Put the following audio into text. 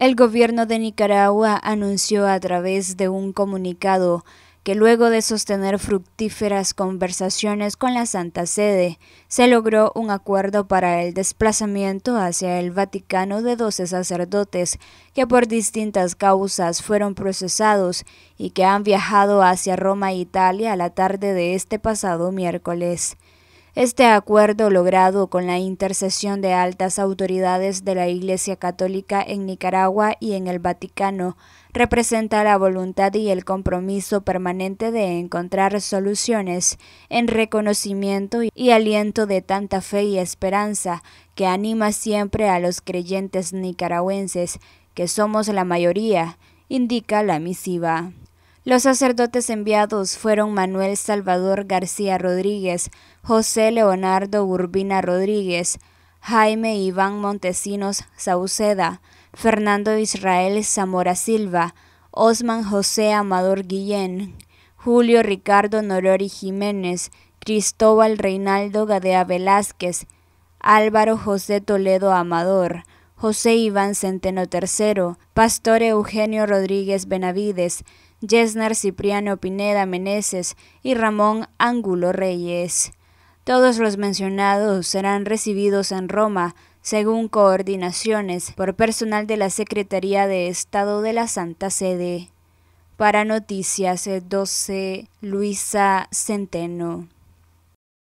El gobierno de Nicaragua anunció a través de un comunicado que luego de sostener fructíferas conversaciones con la Santa Sede, se logró un acuerdo para el desplazamiento hacia el Vaticano de 12 sacerdotes que por distintas causas fueron procesados y que han viajado hacia Roma, e Italia, la tarde de este pasado miércoles. Este acuerdo logrado con la intercesión de altas autoridades de la Iglesia Católica en Nicaragua y en el Vaticano representa la voluntad y el compromiso permanente de encontrar soluciones en reconocimiento y aliento de tanta fe y esperanza que anima siempre a los creyentes nicaragüenses, que somos la mayoría, indica la misiva. Los sacerdotes enviados fueron Manuel Salvador García Rodríguez, José Leonardo Urbina Rodríguez, Jaime Iván Montesinos Sauceda, Fernando Israel Zamora Silva, Osman José Amador Guillén, Julio Ricardo Norori Jiménez, Cristóbal Reinaldo Gadea Velázquez, Álvaro José Toledo Amador, José Iván Centeno III, Pastor Eugenio Rodríguez Benavides, Jesner Cipriano Pineda Meneses y Ramón Ángulo Reyes. Todos los mencionados serán recibidos en Roma, según coordinaciones por personal de la Secretaría de Estado de la Santa Sede. Para Noticias 12, eh, Luisa Centeno.